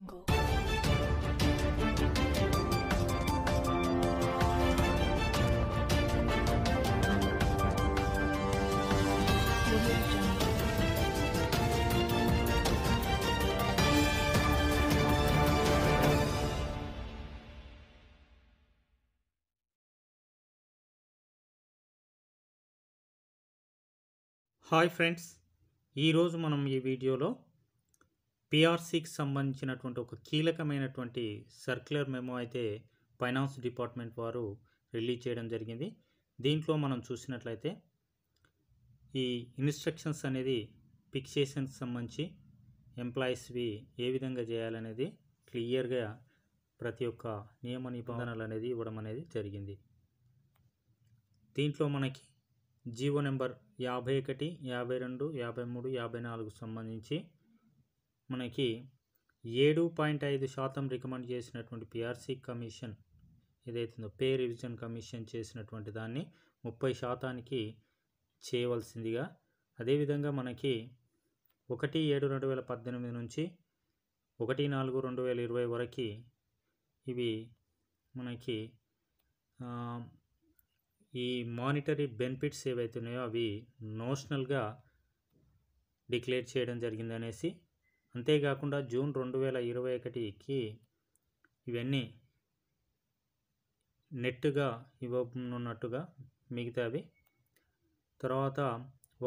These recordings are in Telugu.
హాయ్ ఫ్రెండ్స్ ఈరోజు మనం ఈ వీడియోలో పిఆర్సీకి సంబంధించినటువంటి ఒక కీలకమైనటువంటి సర్క్యులర్ మెమో అయితే ఫైనాన్స్ డిపార్ట్మెంట్ వారు రిలీజ్ చేయడం జరిగింది దీంట్లో మనం చూసినట్లయితే ఈ ఇన్స్ట్రక్షన్స్ అనేది ఫిక్సేషన్స్ సంబంధించి ఎంప్లాయీస్వి ఏ విధంగా చేయాలనేది క్లియర్గా ప్రతి ఒక్క నియమ నిబంధనలు అనేది ఇవ్వడం అనేది జరిగింది దీంట్లో మనకి జీవో నెంబర్ యాభై ఒకటి యాభై రెండు యాభై మూడు యాభై నాలుగు సంబంధించి మనకి ఏడు పాయింట్ ఐదు శాతం రికమెండ్ చేసినటువంటి పిఆర్సీ కమిషన్ ఏదైతుందో పే రివిజన్ కమిషన్ చేసినటువంటి దాన్ని ముప్పై శాతానికి చేయవలసిందిగా అదేవిధంగా మనకి ఒకటి ఏడు రెండు వేల పద్దెనిమిది నుంచి ఒకటి నాలుగు రెండు వేల ఇరవై వరకు ఇవి మనకి ఈ మానిటరీ బెనిఫిట్స్ ఏవైతున్నాయో అవి నోషనల్గా డిక్లేర్ చేయడం జరిగిందనేసి అంతేకాకుండా జూన్ రెండు వేల ఇరవై ఒకటికి ఇవన్నీ నెట్గా ఇవ్వనున్నట్టుగా మిగతావి తర్వాత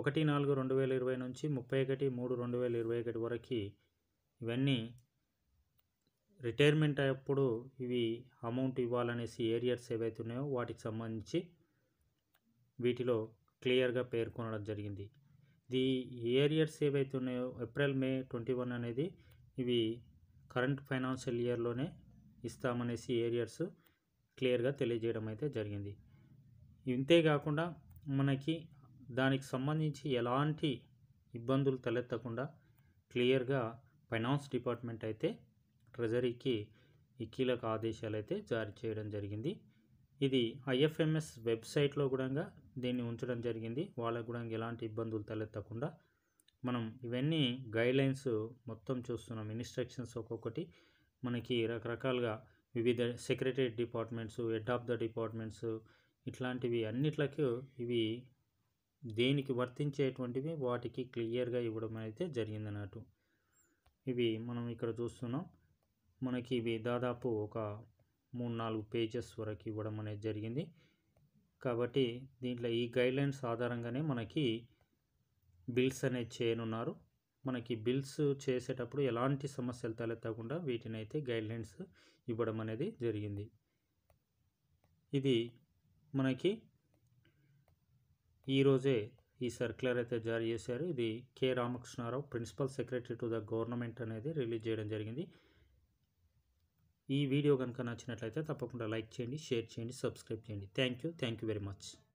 ఒకటి నాలుగు రెండు వేల ఇరవై నుంచి ముప్పై ఒకటి మూడు రెండు వేల ఇరవై ఒకటి వరకు ఇవన్నీ రిటైర్మెంట్ అయినప్పుడు ఇవి అమౌంట్ ఇవ్వాలనేసి ఏరియర్స్ ఏవైతే ఉన్నాయో వాటికి సంబంధించి వీటిలో క్లియర్గా పేర్కొనడం జరిగింది ది ఇయర్ ఇయర్స్ ఏవైతే ఉన్నాయో ఏప్రిల్ మే ట్వంటీ వన్ అనేది ఇవి కరెంట్ ఫైనాన్షియల్ ఇయర్లోనే ఇస్తామనేసి ఏరియర్స్ క్లియర్గా తెలియజేయడం అయితే జరిగింది ఇంతేకాకుండా మనకి దానికి సంబంధించి ఎలాంటి ఇబ్బందులు తలెత్తకుండా క్లియర్గా ఫైనాన్స్ డిపార్ట్మెంట్ అయితే ట్రెజరీకి ఈ కీలక ఆదేశాలు అయితే జారీ చేయడం జరిగింది ఇది ఐఎఫ్ఎంఎస్ వెబ్సైట్లో కూడా దీన్ని ఉంచడం జరిగింది వాళ్ళకు కూడా ఎలాంటి ఇబ్బందులు తలెత్తకుండా మనం ఇవన్నీ గైడ్లైన్స్ మొత్తం చూస్తున్నాం ఇన్స్ట్రక్షన్స్ ఒక్కొక్కటి మనకి రకరకాలుగా వివిధ secretary departments head of the departments ఇట్లాంటివి అన్నిట్లకు ఇవి దేనికి వర్తించేటువంటివి వాటికి క్లియర్గా ఇవ్వడం అయితే జరిగిందన్నట్టు ఇవి మనం ఇక్కడ చూస్తున్నాం మనకి ఇవి దాదాపు ఒక మూడు నాలుగు పేజెస్ వరకు ఇవ్వడం అనేది జరిగింది కాబట్టి దీంట్లో ఈ గైడ్లైన్స్ ఆధారంగానే మనకి బిల్స్ అనేది చేయనున్నారు మనకి బిల్స్ చేసేటప్పుడు ఎలాంటి సమస్యలు తలెత్తకుండా అయితే గైడ్లైన్స్ ఇవ్వడం అనేది జరిగింది ఇది మనకి ఈరోజే ఈ సర్క్యులర్ అయితే జారీ చేశారు ఇది K Ramakrishna Rao principal secretary to the government అనేది రిలీజ్ చేయడం జరిగింది ఈ వీడియో కనుక నచ్చినట్లయితే తప్పకుండా లైక్ చేయండి షేర్ చేయండి సబ్స్క్రైబ్ చేయండి thank you thank you very much